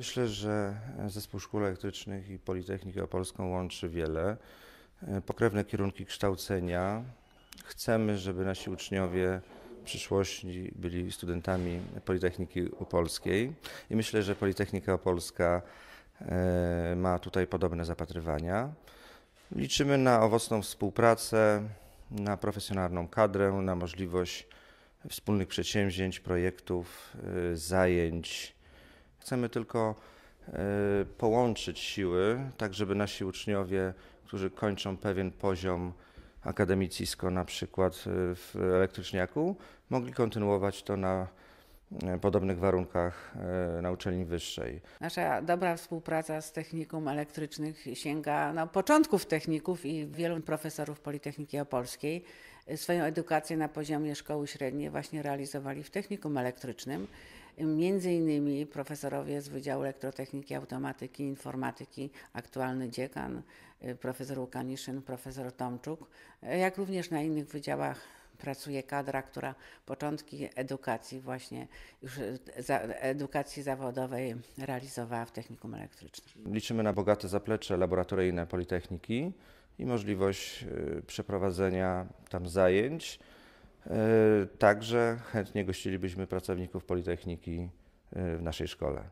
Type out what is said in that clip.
Myślę, że e, zespół szkół elektrycznych i Politechnikę Opolską łączy wiele. E, pokrewne kierunki kształcenia. Chcemy, żeby nasi uczniowie w przyszłości byli studentami Politechniki Opolskiej i myślę, że Politechnika Opolska e, ma tutaj podobne zapatrywania. Liczymy na owocną współpracę, na profesjonalną kadrę, na możliwość wspólnych przedsięwzięć, projektów, zajęć. Chcemy tylko e, połączyć siły, tak żeby nasi uczniowie, którzy kończą pewien poziom akademickiego, na przykład e, w elektryczniaku, mogli kontynuować to na E, podobnych warunkach e, na uczelni wyższej. Nasza dobra współpraca z technikum elektrycznych sięga no, początków techników i wielu profesorów Politechniki Opolskiej e, swoją edukację na poziomie szkoły średniej właśnie realizowali w technikum elektrycznym. Między innymi profesorowie z Wydziału Elektrotechniki, Automatyki, Informatyki, aktualny dziekan, profesor Łukaniszyn, profesor Tomczuk, jak również na innych wydziałach pracuje kadra, która początki edukacji właśnie już e, za, edukacji zawodowej realizowała w technikum elektrycznym. Liczymy na bogate zaplecze laboratoryjne Politechniki i możliwość e, przeprowadzenia tam zajęć. E, także chętnie gościlibyśmy pracowników Politechniki w naszej szkole.